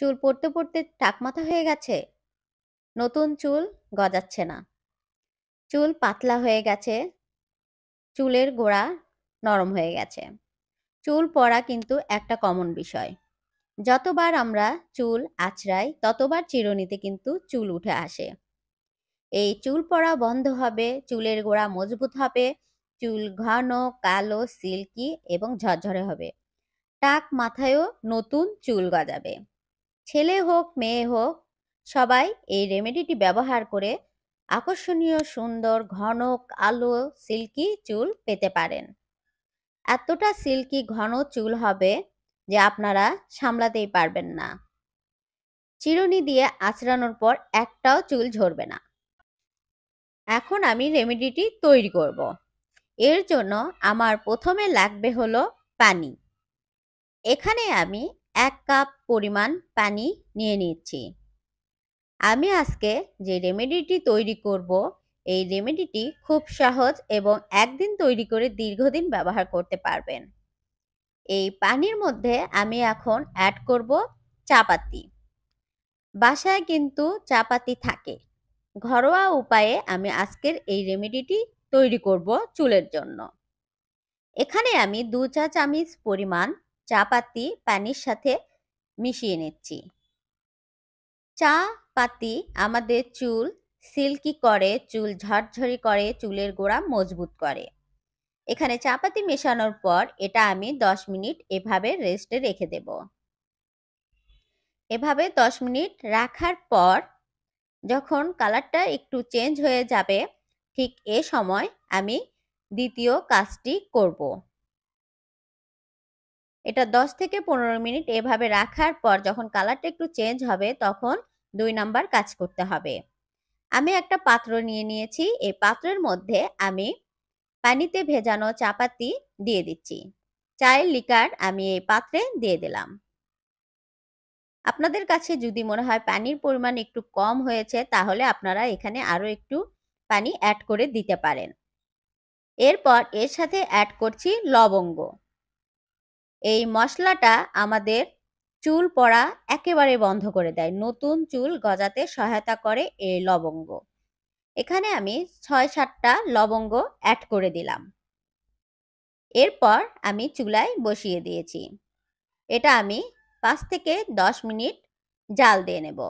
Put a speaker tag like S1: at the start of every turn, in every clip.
S1: চুল পড়তে পড়তে মাথা হয়ে গেছে নতুন চুল গজাচ্ছে না চুল পাতলা হয়ে গেছে চুলের গোড়া নরম হয়ে গেছে চুল পড়া কিন্তু একটা কমন বিষয় যতবার আমরা চুল আঁচড়াই ততবার চিরুনিতে কিন্তু চুল উঠে আসে এই চুল পড়া বন্ধ হবে চুলের গোড়া মজবুত হবে চুল ঘন কালো সিল্কি এবং ঝরঝরে হবে টাক মাথায়ও নতুন চুল গজাবে ছেলে হোক মেয়ে হোক সবাই এই রেমেডিটি ব্যবহার করে আকর্ষণীয় সুন্দর ঘন আলো সিল্কি চুল পেতে পারেন এতটা সিল্কি ঘন চুল হবে যে আপনারা সামলাতেই পারবেন না চিরুনি দিয়ে আঁচড়ানোর পর একটাও চুল ঝরবে না এখন আমি রেমেডিটি তৈরি করব। এর জন্য আমার প্রথমে লাগবে হলো পানি এখানে আমি এক কাপ পরিমাণ পানি নিয়ে নিচ্ছি আমি আজকে যে রেমেডিটি তৈরি করব এই রেমেডিটি খুব সহজ এবং একদিন তৈরি করে দীর্ঘদিন ব্যবহার করতে পারবেন এই পানির মধ্যে আমি এখন অ্যাড করব চাপাতি বাসায় কিন্তু চাপাতি থাকে ঘরোয়া উপায়ে আমি আজকের এই রেমেডিটি তৈরি করব চুলের জন্য এখানে আমি দু চা চামিচ পরিমাণ চা পাতি পানির সাথে মিশিয়ে নিচ্ছি চা পাতি আমাদের চুল সিল্কি করে চুল ঝরঝরি করে চুলের গোড়া মজবুত করে এখানে চা পাতি মেশানোর পর এটা আমি 10 মিনিট এভাবে রেস্টে রেখে দেব এভাবে 10 মিনিট রাখার পর যখন কালারটা একটু চেঞ্জ হয়ে যাবে ঠিক এ সময় আমি দ্বিতীয় কাজটি করব এটা 10 থেকে পনেরো মিনিট এভাবে রাখার পর যখন কালারটা একটু চেঞ্জ হবে তখন দুই নাম্বার কাজ করতে হবে আমি একটা পাত্র নিয়ে নিয়েছি এই পাত্রের মধ্যে আমি পানিতে ভেজানো চাপাতি দিয়ে দিচ্ছি চায়ের লিকার আমি এই পাত্রে দিয়ে দিলাম আপনাদের কাছে যদি মনে হয় পানির পরিমাণ একটু কম হয়েছে তাহলে আপনারা এখানে আরও একটু পানি অ্যাড করে দিতে পারেন এরপর এর সাথে অ্যাড করছি লবঙ্গ এই মশলাটা আমাদের চুল পড়া একেবারে বন্ধ করে দেয় নতুন চুল গজাতে সহায়তা করে এই লবঙ্গ এখানে আমি ছয় সাতটা লবঙ্গ অ্যাড করে দিলাম এরপর আমি চুলায় বসিয়ে দিয়েছি এটা আমি পাঁচ থেকে দশ মিনিট জাল দিয়ে নেব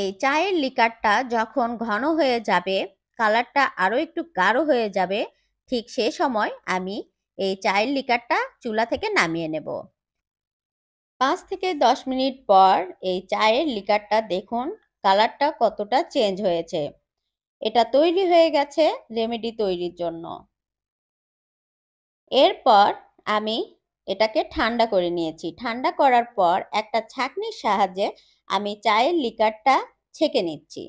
S1: এই চায়ের লিকারটা যখন ঘন হয়ে যাবে কালারটা আরও একটু গাঢ় হয়ে যাবে ঠিক সে সময় আমি এই চায়ের লিকারটা চুলা থেকে নামিয়ে নেব পাঁচ থেকে দশ মিনিট পর এই চায়ের লিকারটা দেখুন কালারটা কতটা চেঞ্জ হয়েছে এটা তৈরি হয়ে গেছে রেমেডি তৈরির জন্য এরপর আমি এটাকে ঠান্ডা করে নিয়েছি ঠান্ডা করার পর একটা ছাঁকনির সাহায্যে আমি চায়ের লিকারটা ছেঁকে নিচ্ছি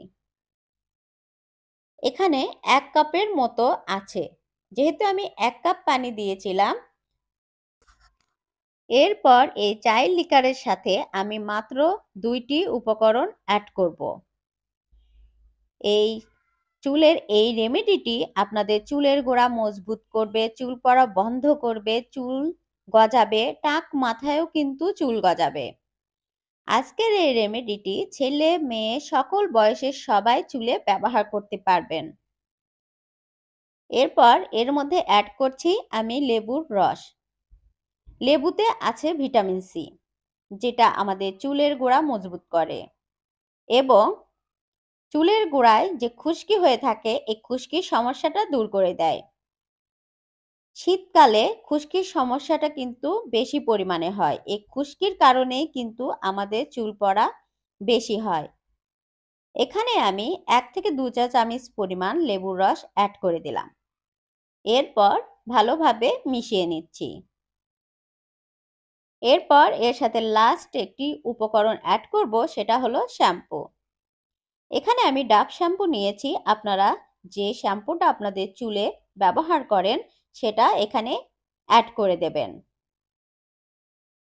S1: এখানে এক কাপের মতো আছে যেহেতু আমি এক কাপ পানি দিয়েছিলাম এরপর এই চাইল লিকারের সাথে আমি মাত্র দুইটি উপকরণ অ্যাড করব। এই চুলের এই রেমেডিটি আপনাদের চুলের গোড়া মজবুত করবে চুল পড়া বন্ধ করবে চুল গজাবে টাক মাথায়ও কিন্তু চুল গজাবে আজকের এই রেমেডিটি ছেলে মেয়ে সকল বয়সের সবাই চুলে ব্যবহার করতে পারবেন এরপর এর মধ্যে অ্যাড করছি আমি লেবুর রস লেবুতে আছে ভিটামিন সি যেটা আমাদের চুলের গোড়া মজবুত করে এবং চুলের গোড়ায় যে খুশকি হয়ে থাকে এই খুশকির সমস্যাটা দূর করে দেয় শীতকালে খুশকির সমস্যাটা কিন্তু বেশি পরিমাণে হয় এই খুশকির কারণেই কিন্তু আমাদের চুল পড়া বেশি হয় এখানে আমি এক থেকে দু চা চামিচ পরিমাণ লেবুর রস অ্যাড করে দিলাম এরপর ভালোভাবে মিশিয়ে নিচ্ছি এরপর এর সাথে লাস্ট একটি উপকরণ অ্যাড করব সেটা হলো শ্যাম্পু এখানে আমি ডাব শ্যাম্পু নিয়েছি আপনারা যে শ্যাম্পুটা আপনাদের চুলে ব্যবহার করেন সেটা এখানে অ্যাড করে দেবেন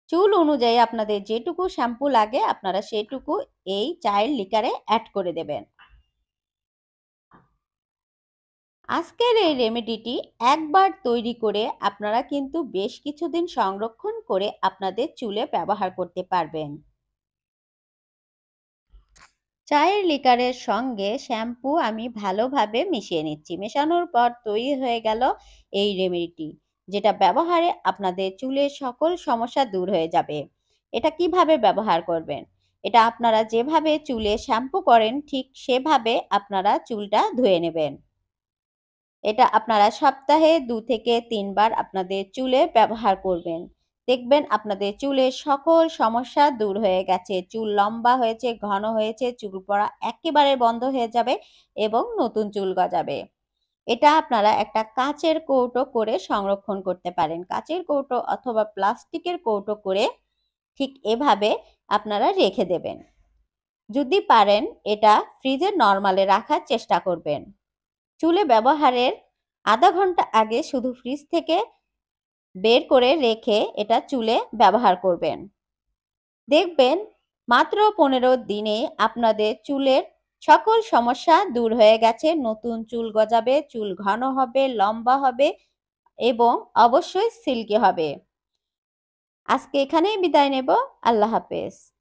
S1: চুল অনুযায়ী আপনাদের যেটুকু শ্যাম্পু লাগে আপনারা সেটুকু এই চায়ের লিকারে অ্যাড করে দেবেন আজকের এই রেমেডিটি একবার তৈরি করে আপনারা কিন্তু বেশ কিছুদিন সংরক্ষণ করে আপনাদের চুলে ব্যবহার করতে পারবেন চায়ের লিকারের সঙ্গে শ্যাম্পু আমি ভালোভাবে মিশিয়ে নিচ্ছি মেশানোর পর তৈরি হয়ে গেল এই রেমেডিটি যেটা ব্যবহারে আপনাদের চুলের সকল সমস্যা দূর হয়ে যাবে এটা কিভাবে ব্যবহার করবেন এটা আপনারা যেভাবে চুলে শ্যাম্পু করেন ঠিক সেভাবে আপনারা চুলটা ধুয়ে নেবেন এটা আপনারা সপ্তাহে দু থেকে তিনবার আপনাদের চুলে ব্যবহার করবেন দেখবেন আপনাদের চুলের সকল সমস্যা দূর হয়ে গেছে চুল লম্বা হয়েছে ঘন হয়েছে চুল পড়া একেবারে বন্ধ হয়ে যাবে এবং নতুন চুল গজাবে এটা আপনারা একটা কাঁচের কৌটো করে সংরক্ষণ করতে পারেন কাঁচের কৌটো অথবা প্লাস্টিকের কৌটো করে ঠিক এভাবে আপনারা রেখে দেবেন যদি পারেন এটা ফ্রিজে নর্মালে রাখার চেষ্টা করবেন চুলে ব্যবহারের আধা ঘন্টা আগে শুধু ফ্রিজ থেকে বের করে রেখে এটা চুলে ব্যবহার করবেন দেখবেন মাত্র পনেরো দিনে আপনাদের চুলের সকল সমস্যা দূর হয়ে গেছে নতুন চুল গজাবে চুল ঘন হবে লম্বা হবে এবং অবশ্যই সিল্কি হবে আজকে এখানেই বিদায় নেব আল্লাহ হাফেজ